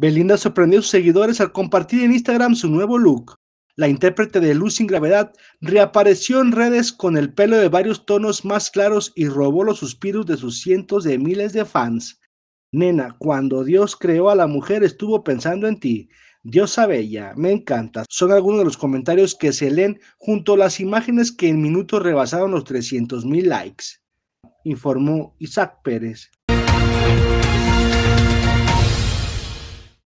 Belinda sorprendió a sus seguidores al compartir en Instagram su nuevo look. La intérprete de Luz sin Gravedad reapareció en redes con el pelo de varios tonos más claros y robó los suspiros de sus cientos de miles de fans. Nena, cuando Dios creó a la mujer estuvo pensando en ti. sabe ella me encanta. Son algunos de los comentarios que se leen junto a las imágenes que en minutos rebasaron los mil likes, informó Isaac Pérez.